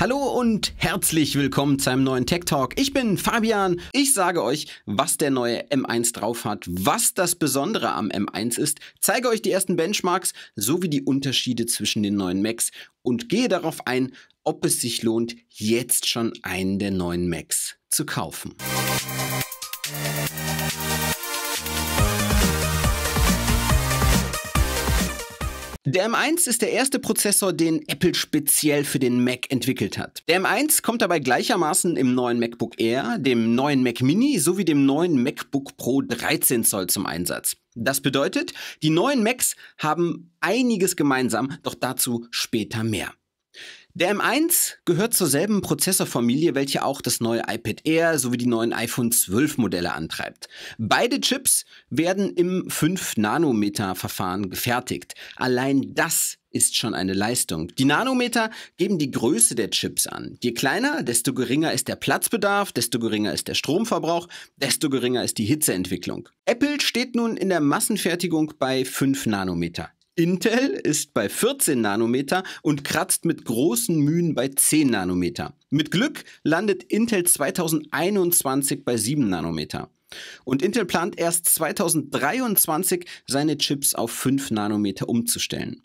Hallo und herzlich willkommen zu einem neuen Tech Talk. Ich bin Fabian. Ich sage euch, was der neue M1 drauf hat, was das Besondere am M1 ist, zeige euch die ersten Benchmarks sowie die Unterschiede zwischen den neuen Macs und gehe darauf ein, ob es sich lohnt, jetzt schon einen der neuen Macs zu kaufen. Musik Der M1 ist der erste Prozessor, den Apple speziell für den Mac entwickelt hat. Der M1 kommt dabei gleichermaßen im neuen MacBook Air, dem neuen Mac Mini sowie dem neuen MacBook Pro 13 Zoll zum Einsatz. Das bedeutet, die neuen Macs haben einiges gemeinsam, doch dazu später mehr. Der M1 gehört zur selben Prozessorfamilie, welche auch das neue iPad Air sowie die neuen iPhone 12 Modelle antreibt. Beide Chips werden im 5 Nanometer Verfahren gefertigt. Allein das ist schon eine Leistung. Die Nanometer geben die Größe der Chips an. Je kleiner, desto geringer ist der Platzbedarf, desto geringer ist der Stromverbrauch, desto geringer ist die Hitzeentwicklung. Apple steht nun in der Massenfertigung bei 5 Nanometer. Intel ist bei 14 Nanometer und kratzt mit großen Mühen bei 10 Nanometer. Mit Glück landet Intel 2021 bei 7 Nanometer. Und Intel plant erst 2023 seine Chips auf 5 Nanometer umzustellen.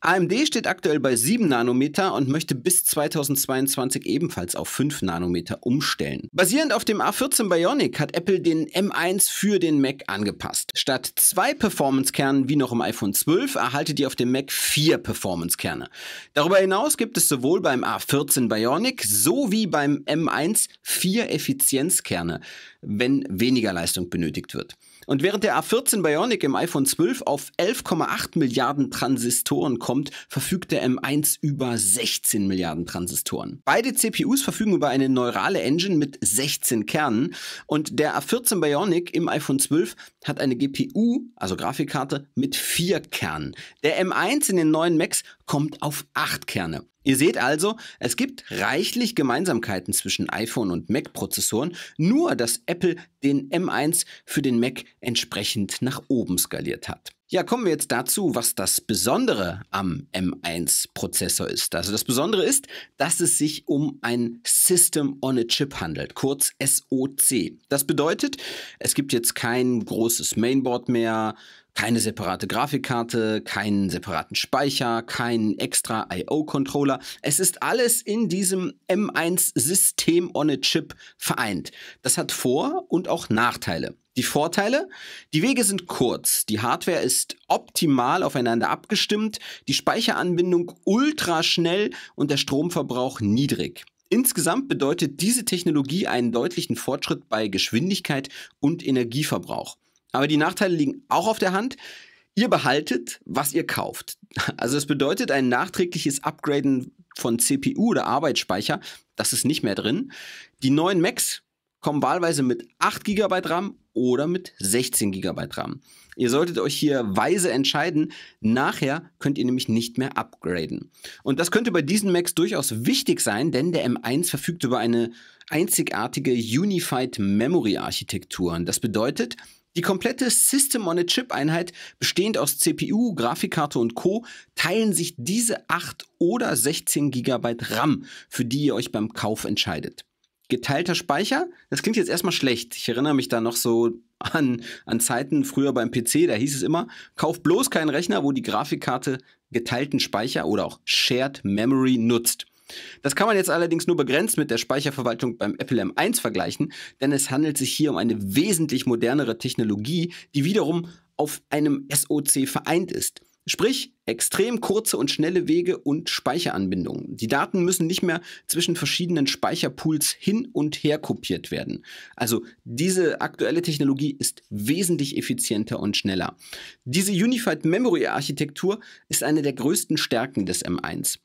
AMD steht aktuell bei 7 Nanometer und möchte bis 2022 ebenfalls auf 5 Nanometer umstellen. Basierend auf dem A14 Bionic hat Apple den M1 für den Mac angepasst. Statt zwei Performance-Kernen wie noch im iPhone 12 erhaltet ihr auf dem Mac vier Performance-Kerne. Darüber hinaus gibt es sowohl beim A14 Bionic sowie beim M1 vier Effizienzkerne, wenn weniger Leistung benötigt wird. Und während der A14 Bionic im iPhone 12 auf 11,8 Milliarden Transistoren kommt, verfügt der M1 über 16 Milliarden Transistoren. Beide CPUs verfügen über eine neurale Engine mit 16 Kernen und der A14 Bionic im iPhone 12 hat eine GPU, also Grafikkarte, mit 4 Kernen. Der M1 in den neuen Macs kommt auf 8 Kerne. Ihr seht also, es gibt reichlich Gemeinsamkeiten zwischen iPhone und Mac-Prozessoren, nur dass Apple den M1 für den Mac entsprechend nach oben skaliert hat. Ja, kommen wir jetzt dazu, was das Besondere am M1-Prozessor ist. Also das Besondere ist, dass es sich um ein System on a Chip handelt, kurz SOC. Das bedeutet, es gibt jetzt kein großes Mainboard mehr, keine separate Grafikkarte, keinen separaten Speicher, keinen extra IO-Controller. Es ist alles in diesem M1-System on a Chip vereint. Das hat Vor- und auch Nachteile. Die Vorteile? Die Wege sind kurz, die Hardware ist optimal aufeinander abgestimmt, die Speicheranbindung ultraschnell und der Stromverbrauch niedrig. Insgesamt bedeutet diese Technologie einen deutlichen Fortschritt bei Geschwindigkeit und Energieverbrauch. Aber die Nachteile liegen auch auf der Hand. Ihr behaltet, was ihr kauft. Also das bedeutet ein nachträgliches Upgraden von CPU oder Arbeitsspeicher. Das ist nicht mehr drin. Die neuen Macs kommen wahlweise mit 8 GB RAM oder mit 16 GB RAM. Ihr solltet euch hier weise entscheiden. Nachher könnt ihr nämlich nicht mehr upgraden. Und das könnte bei diesen Macs durchaus wichtig sein, denn der M1 verfügt über eine einzigartige Unified Memory Architektur. Und das bedeutet, die komplette System-on-a-Chip-Einheit, bestehend aus CPU, Grafikkarte und Co., teilen sich diese 8 oder 16 GB RAM, für die ihr euch beim Kauf entscheidet. Geteilter Speicher, das klingt jetzt erstmal schlecht. Ich erinnere mich da noch so an, an Zeiten früher beim PC, da hieß es immer, kauf bloß keinen Rechner, wo die Grafikkarte geteilten Speicher oder auch Shared Memory nutzt. Das kann man jetzt allerdings nur begrenzt mit der Speicherverwaltung beim Apple M1 vergleichen, denn es handelt sich hier um eine wesentlich modernere Technologie, die wiederum auf einem SoC vereint ist. Sprich, extrem kurze und schnelle Wege und Speicheranbindungen. Die Daten müssen nicht mehr zwischen verschiedenen Speicherpools hin und her kopiert werden. Also diese aktuelle Technologie ist wesentlich effizienter und schneller. Diese Unified Memory Architektur ist eine der größten Stärken des M1.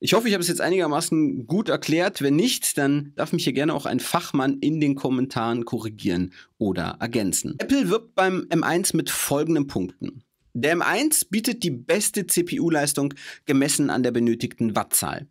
Ich hoffe, ich habe es jetzt einigermaßen gut erklärt. Wenn nicht, dann darf mich hier gerne auch ein Fachmann in den Kommentaren korrigieren oder ergänzen. Apple wirbt beim M1 mit folgenden Punkten. Der M1 bietet die beste CPU-Leistung gemessen an der benötigten Wattzahl.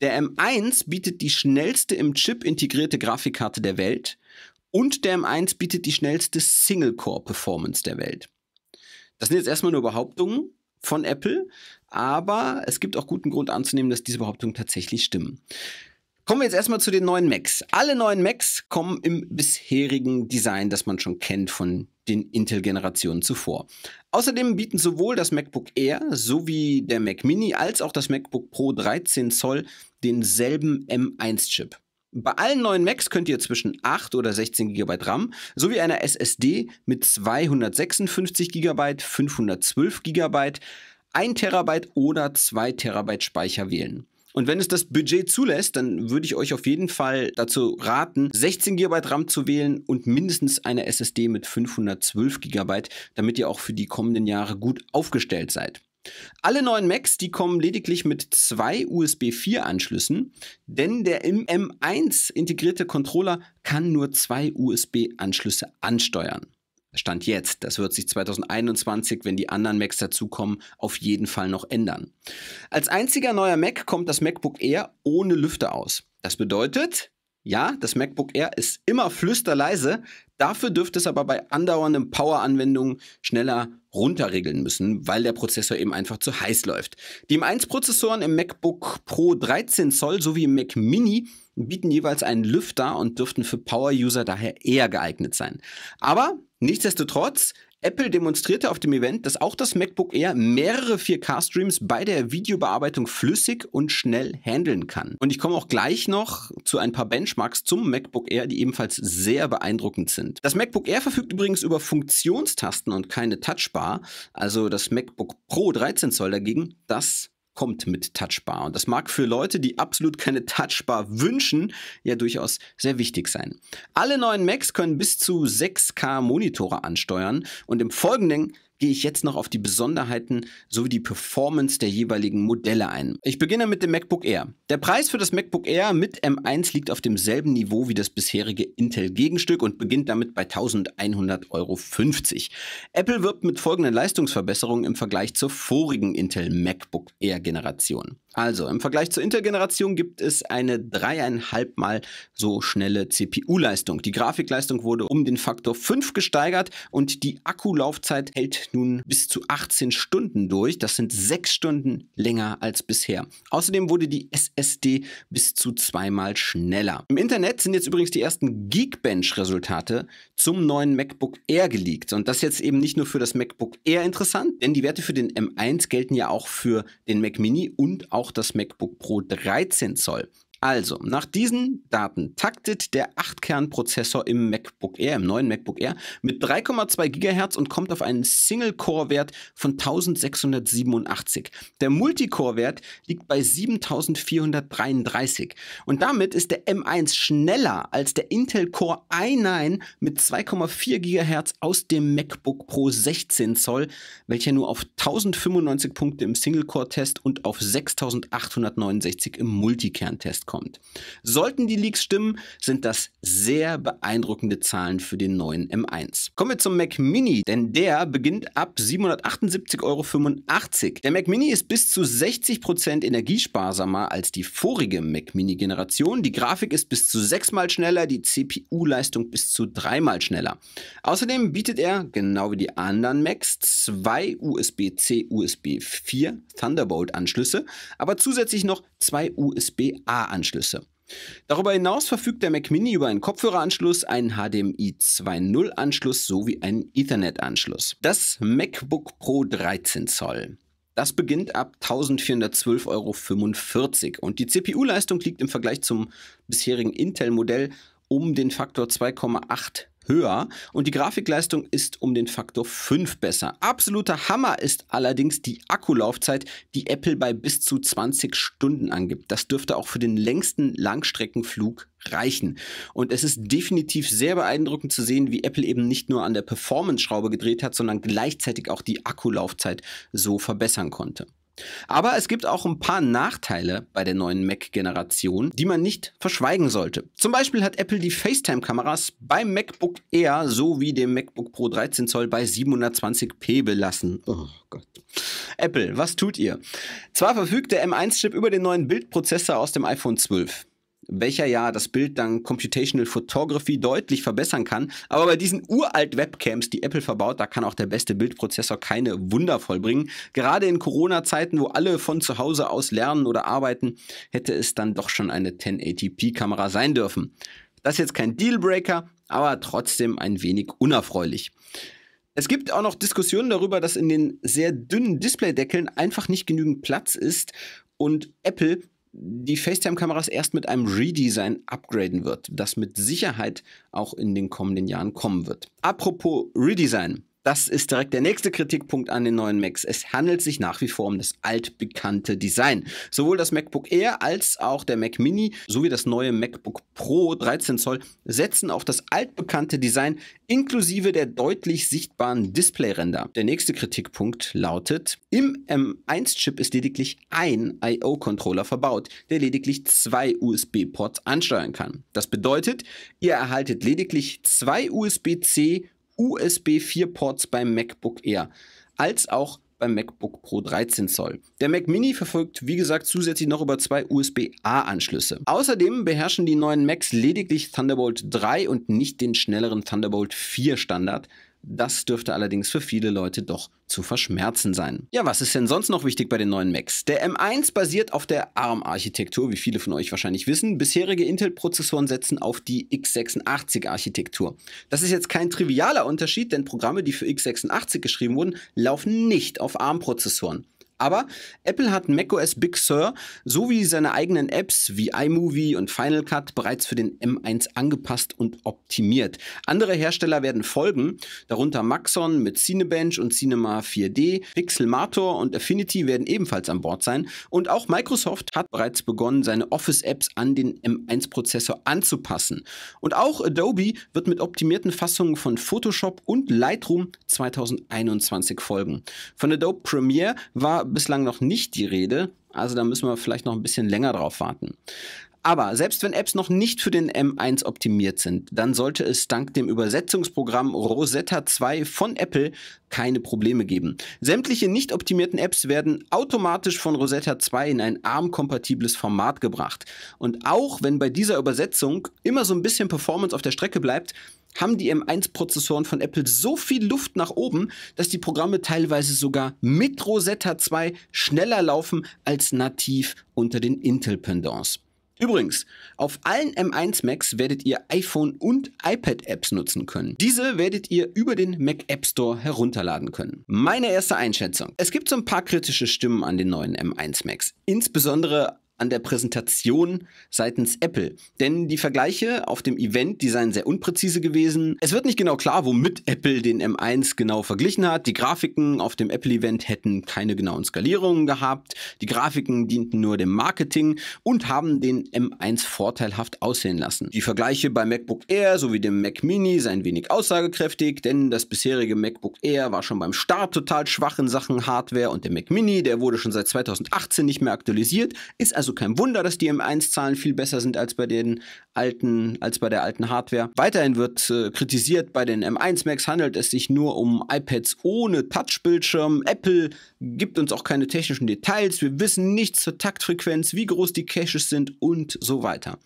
Der M1 bietet die schnellste im Chip integrierte Grafikkarte der Welt und der M1 bietet die schnellste Single-Core-Performance der Welt. Das sind jetzt erstmal nur Behauptungen von Apple aber es gibt auch guten Grund anzunehmen, dass diese Behauptungen tatsächlich stimmen. Kommen wir jetzt erstmal zu den neuen Macs. Alle neuen Macs kommen im bisherigen Design, das man schon kennt von den Intel-Generationen zuvor. Außerdem bieten sowohl das MacBook Air sowie der Mac Mini als auch das MacBook Pro 13 Zoll denselben M1-Chip. Bei allen neuen Macs könnt ihr zwischen 8 oder 16 GB RAM sowie einer SSD mit 256 GB, 512 GB, 1 Terabyte oder 2 Terabyte Speicher wählen. Und wenn es das Budget zulässt, dann würde ich euch auf jeden Fall dazu raten, 16 GB RAM zu wählen und mindestens eine SSD mit 512 GB, damit ihr auch für die kommenden Jahre gut aufgestellt seid. Alle neuen Macs, die kommen lediglich mit zwei USB 4 Anschlüssen, denn der im M1 integrierte Controller kann nur zwei USB Anschlüsse ansteuern. Stand jetzt. Das wird sich 2021, wenn die anderen Macs dazukommen, auf jeden Fall noch ändern. Als einziger neuer Mac kommt das MacBook Air ohne Lüfter aus. Das bedeutet, ja, das MacBook Air ist immer flüsterleise, dafür dürfte es aber bei andauernden Power-Anwendungen schneller runterregeln müssen, weil der Prozessor eben einfach zu heiß läuft. Die M1-Prozessoren im MacBook Pro 13 Zoll sowie im Mac Mini bieten jeweils einen Lüfter und dürften für Power-User daher eher geeignet sein. Aber nichtsdestotrotz, Apple demonstrierte auf dem Event, dass auch das MacBook Air mehrere 4K-Streams bei der Videobearbeitung flüssig und schnell handeln kann. Und ich komme auch gleich noch zu ein paar Benchmarks zum MacBook Air, die ebenfalls sehr beeindruckend sind. Das MacBook Air verfügt übrigens über Funktionstasten und keine Touchbar. Also das MacBook Pro 13 Zoll dagegen, das kommt mit Touchbar. Und das mag für Leute, die absolut keine Touchbar wünschen, ja durchaus sehr wichtig sein. Alle neuen Macs können bis zu 6K Monitore ansteuern und im Folgenden gehe ich jetzt noch auf die Besonderheiten sowie die Performance der jeweiligen Modelle ein. Ich beginne mit dem MacBook Air. Der Preis für das MacBook Air mit M1 liegt auf demselben Niveau wie das bisherige Intel-Gegenstück und beginnt damit bei 1100,50 Euro. Apple wirbt mit folgenden Leistungsverbesserungen im Vergleich zur vorigen Intel MacBook Air-Generation. Also, im Vergleich zur Intel-Generation gibt es eine dreieinhalbmal so schnelle CPU-Leistung. Die Grafikleistung wurde um den Faktor 5 gesteigert und die Akkulaufzeit hält nun bis zu 18 Stunden durch. Das sind 6 Stunden länger als bisher. Außerdem wurde die SSD bis zu zweimal schneller. Im Internet sind jetzt übrigens die ersten Geekbench-Resultate zum neuen MacBook Air geleakt. Und das ist jetzt eben nicht nur für das MacBook Air interessant, denn die Werte für den M1 gelten ja auch für den Mac Mini und auch auch das MacBook Pro 13 Zoll also, nach diesen Daten taktet der 8-Kern-Prozessor im MacBook Air, im neuen MacBook Air, mit 3,2 GHz und kommt auf einen Single-Core-Wert von 1687. Der Multicore-Wert liegt bei 7433. Und damit ist der M1 schneller als der Intel Core i9 mit 2,4 GHz aus dem MacBook Pro 16 Zoll, welcher nur auf 1095 Punkte im Single-Core-Test und auf 6869 im Multikern-Test kommt rauskommt. Sollten die Leaks stimmen, sind das sehr beeindruckende Zahlen für den neuen M1. Kommen wir zum Mac Mini, denn der beginnt ab 778,85 Euro. Der Mac Mini ist bis zu 60% energiesparsamer als die vorige Mac Mini-Generation. Die Grafik ist bis zu sechsmal schneller, die CPU-Leistung bis zu dreimal schneller. Außerdem bietet er, genau wie die anderen Macs, zwei USB-C, USB 4 Thunderbolt-Anschlüsse, aber zusätzlich noch zwei USB-A-Anschlüsse. Anschlüsse. Darüber hinaus verfügt der Mac Mini über einen Kopfhöreranschluss, einen HDMI 2.0-Anschluss sowie einen Ethernet-Anschluss. Das MacBook Pro 13 Zoll. Das beginnt ab 1412,45 Euro und die CPU-Leistung liegt im Vergleich zum bisherigen Intel-Modell um den Faktor 2,8 höher und die Grafikleistung ist um den Faktor 5 besser. Absoluter Hammer ist allerdings die Akkulaufzeit, die Apple bei bis zu 20 Stunden angibt. Das dürfte auch für den längsten Langstreckenflug reichen. Und es ist definitiv sehr beeindruckend zu sehen, wie Apple eben nicht nur an der Performance-Schraube gedreht hat, sondern gleichzeitig auch die Akkulaufzeit so verbessern konnte. Aber es gibt auch ein paar Nachteile bei der neuen Mac-Generation, die man nicht verschweigen sollte. Zum Beispiel hat Apple die FaceTime-Kameras beim MacBook Air sowie dem MacBook Pro 13 Zoll bei 720p belassen. Oh Gott. Apple, was tut ihr? Zwar verfügt der M1-Chip über den neuen Bildprozessor aus dem iPhone 12 welcher ja das Bild dann Computational Photography deutlich verbessern kann. Aber bei diesen uralt Webcams, die Apple verbaut, da kann auch der beste Bildprozessor keine Wunder vollbringen. Gerade in Corona-Zeiten, wo alle von zu Hause aus lernen oder arbeiten, hätte es dann doch schon eine 1080p-Kamera sein dürfen. Das ist jetzt kein Dealbreaker, aber trotzdem ein wenig unerfreulich. Es gibt auch noch Diskussionen darüber, dass in den sehr dünnen Displaydeckeln einfach nicht genügend Platz ist und Apple die FaceTime-Kameras erst mit einem Redesign upgraden wird, das mit Sicherheit auch in den kommenden Jahren kommen wird. Apropos Redesign. Das ist direkt der nächste Kritikpunkt an den neuen Macs. Es handelt sich nach wie vor um das altbekannte Design. Sowohl das MacBook Air als auch der Mac Mini sowie das neue MacBook Pro 13 Zoll setzen auf das altbekannte Design inklusive der deutlich sichtbaren Displayränder. Der nächste Kritikpunkt lautet, im M1-Chip ist lediglich ein IO-Controller verbaut, der lediglich zwei USB-Ports ansteuern kann. Das bedeutet, ihr erhaltet lediglich zwei USB-C USB 4-Ports beim MacBook Air als auch beim MacBook Pro 13 Zoll. Der Mac Mini verfolgt, wie gesagt, zusätzlich noch über zwei USB-A-Anschlüsse. Außerdem beherrschen die neuen Macs lediglich Thunderbolt 3 und nicht den schnelleren Thunderbolt 4 Standard, das dürfte allerdings für viele Leute doch zu verschmerzen sein. Ja, was ist denn sonst noch wichtig bei den neuen Macs? Der M1 basiert auf der ARM-Architektur, wie viele von euch wahrscheinlich wissen. Bisherige Intel-Prozessoren setzen auf die x86-Architektur. Das ist jetzt kein trivialer Unterschied, denn Programme, die für x86 geschrieben wurden, laufen nicht auf ARM-Prozessoren. Aber Apple hat macOS Big Sur sowie seine eigenen Apps wie iMovie und Final Cut bereits für den M1 angepasst und optimiert. Andere Hersteller werden folgen, darunter Maxon mit Cinebench und Cinema 4D, Pixelmator und Affinity werden ebenfalls an Bord sein und auch Microsoft hat bereits begonnen, seine Office-Apps an den M1-Prozessor anzupassen. Und auch Adobe wird mit optimierten Fassungen von Photoshop und Lightroom 2021 folgen. Von Adobe Premiere war bislang noch nicht die Rede. Also da müssen wir vielleicht noch ein bisschen länger drauf warten. Aber selbst wenn Apps noch nicht für den M1 optimiert sind, dann sollte es dank dem Übersetzungsprogramm Rosetta 2 von Apple keine Probleme geben. Sämtliche nicht optimierten Apps werden automatisch von Rosetta 2 in ein ARM-kompatibles Format gebracht. Und auch wenn bei dieser Übersetzung immer so ein bisschen Performance auf der Strecke bleibt, haben die M1-Prozessoren von Apple so viel Luft nach oben, dass die Programme teilweise sogar mit Rosetta 2 schneller laufen als nativ unter den Intel-Pendants. Übrigens, auf allen M1 Macs werdet ihr iPhone und iPad Apps nutzen können. Diese werdet ihr über den Mac App Store herunterladen können. Meine erste Einschätzung. Es gibt so ein paar kritische Stimmen an den neuen M1 Macs. Insbesondere an der Präsentation seitens Apple. Denn die Vergleiche auf dem Event, die seien sehr unpräzise gewesen. Es wird nicht genau klar, womit Apple den M1 genau verglichen hat. Die Grafiken auf dem Apple-Event hätten keine genauen Skalierungen gehabt. Die Grafiken dienten nur dem Marketing und haben den M1 vorteilhaft aussehen lassen. Die Vergleiche bei MacBook Air sowie dem Mac Mini seien wenig aussagekräftig, denn das bisherige MacBook Air war schon beim Start total schwach in Sachen Hardware und der Mac Mini, der wurde schon seit 2018 nicht mehr aktualisiert, ist also also kein Wunder, dass die M1-Zahlen viel besser sind als bei den alten, als bei der alten Hardware. Weiterhin wird äh, kritisiert, bei den M1 Max handelt es sich nur um iPads ohne Touchbildschirm. Apple gibt uns auch keine technischen Details. Wir wissen nichts zur Taktfrequenz, wie groß die Caches sind und so weiter.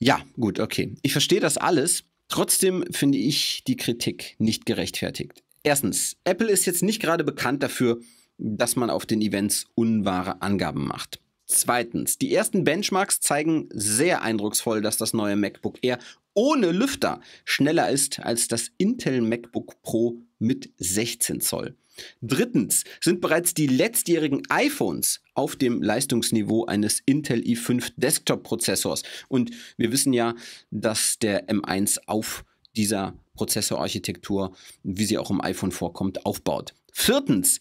Ja, gut, okay. Ich verstehe das alles. Trotzdem finde ich die Kritik nicht gerechtfertigt. Erstens, Apple ist jetzt nicht gerade bekannt dafür, dass man auf den Events unwahre Angaben macht. Zweitens, die ersten Benchmarks zeigen sehr eindrucksvoll, dass das neue MacBook Air ohne Lüfter schneller ist als das Intel MacBook Pro mit 16 Zoll. Drittens sind bereits die letztjährigen iPhones auf dem Leistungsniveau eines Intel i5 Desktop-Prozessors. Und wir wissen ja, dass der M1 auf dieser Prozessorarchitektur, wie sie auch im iPhone vorkommt, aufbaut. Viertens,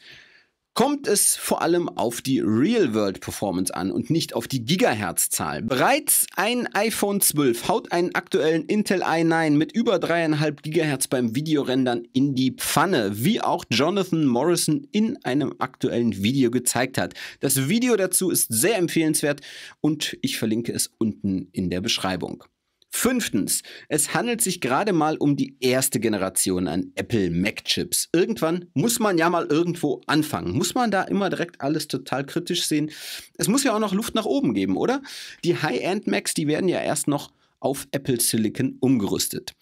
kommt es vor allem auf die Real-World-Performance an und nicht auf die Gigahertz-Zahl. Bereits ein iPhone 12 haut einen aktuellen Intel i9 mit über 3,5 Gigahertz beim Videorendern in die Pfanne, wie auch Jonathan Morrison in einem aktuellen Video gezeigt hat. Das Video dazu ist sehr empfehlenswert und ich verlinke es unten in der Beschreibung. Fünftens, es handelt sich gerade mal um die erste Generation an Apple Mac-Chips. Irgendwann muss man ja mal irgendwo anfangen. Muss man da immer direkt alles total kritisch sehen? Es muss ja auch noch Luft nach oben geben, oder? Die High-End Macs, die werden ja erst noch auf Apple Silicon umgerüstet.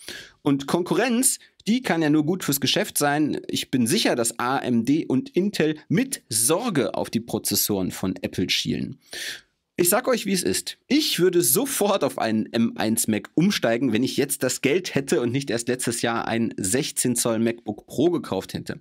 Und Konkurrenz, die kann ja nur gut fürs Geschäft sein. Ich bin sicher, dass AMD und Intel mit Sorge auf die Prozessoren von Apple schielen. Ich sag euch, wie es ist. Ich würde sofort auf einen M1 Mac umsteigen, wenn ich jetzt das Geld hätte und nicht erst letztes Jahr ein 16 Zoll MacBook Pro gekauft hätte.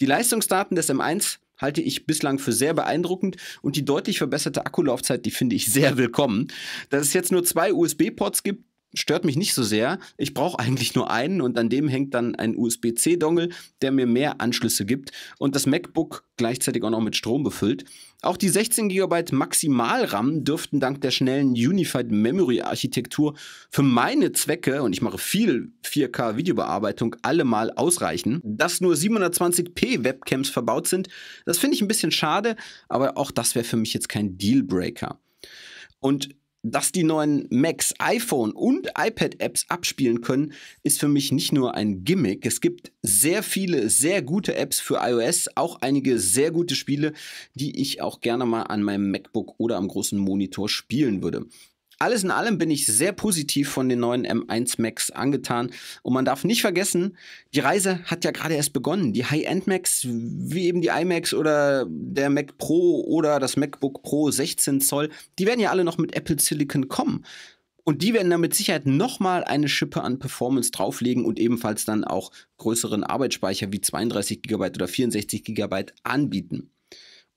Die Leistungsdaten des M1 halte ich bislang für sehr beeindruckend und die deutlich verbesserte Akkulaufzeit, die finde ich sehr willkommen. Dass es jetzt nur zwei USB-Ports gibt, stört mich nicht so sehr. Ich brauche eigentlich nur einen und an dem hängt dann ein USB-C-Dongle, der mir mehr Anschlüsse gibt und das MacBook gleichzeitig auch noch mit Strom befüllt. Auch die 16 GB Maximal-RAM dürften dank der schnellen Unified Memory Architektur für meine Zwecke und ich mache viel 4K Videobearbeitung allemal ausreichen. Dass nur 720p Webcams verbaut sind, das finde ich ein bisschen schade, aber auch das wäre für mich jetzt kein Dealbreaker. Und dass die neuen Macs, iPhone und iPad-Apps abspielen können, ist für mich nicht nur ein Gimmick. Es gibt sehr viele, sehr gute Apps für iOS, auch einige sehr gute Spiele, die ich auch gerne mal an meinem MacBook oder am großen Monitor spielen würde. Alles in allem bin ich sehr positiv von den neuen M1 Max angetan und man darf nicht vergessen, die Reise hat ja gerade erst begonnen. Die High-End Max, wie eben die iMacs oder der Mac Pro oder das MacBook Pro 16 Zoll, die werden ja alle noch mit Apple Silicon kommen. Und die werden dann mit Sicherheit nochmal eine Schippe an Performance drauflegen und ebenfalls dann auch größeren Arbeitsspeicher wie 32 GB oder 64 GB anbieten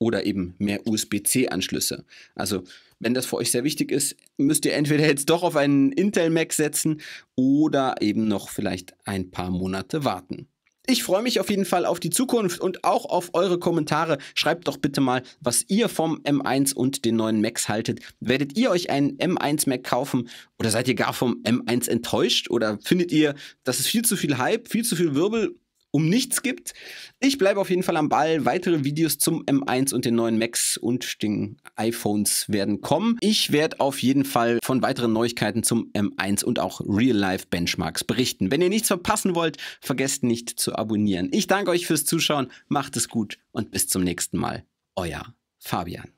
oder eben mehr USB-C-Anschlüsse. Also wenn das für euch sehr wichtig ist, müsst ihr entweder jetzt doch auf einen Intel Mac setzen oder eben noch vielleicht ein paar Monate warten. Ich freue mich auf jeden Fall auf die Zukunft und auch auf eure Kommentare. Schreibt doch bitte mal, was ihr vom M1 und den neuen Macs haltet. Werdet ihr euch einen M1 Mac kaufen oder seid ihr gar vom M1 enttäuscht oder findet ihr, das ist viel zu viel Hype, viel zu viel Wirbel um nichts gibt. Ich bleibe auf jeden Fall am Ball. Weitere Videos zum M1 und den neuen Macs und den iPhones werden kommen. Ich werde auf jeden Fall von weiteren Neuigkeiten zum M1 und auch Real-Life-Benchmarks berichten. Wenn ihr nichts verpassen wollt, vergesst nicht zu abonnieren. Ich danke euch fürs Zuschauen, macht es gut und bis zum nächsten Mal. Euer Fabian.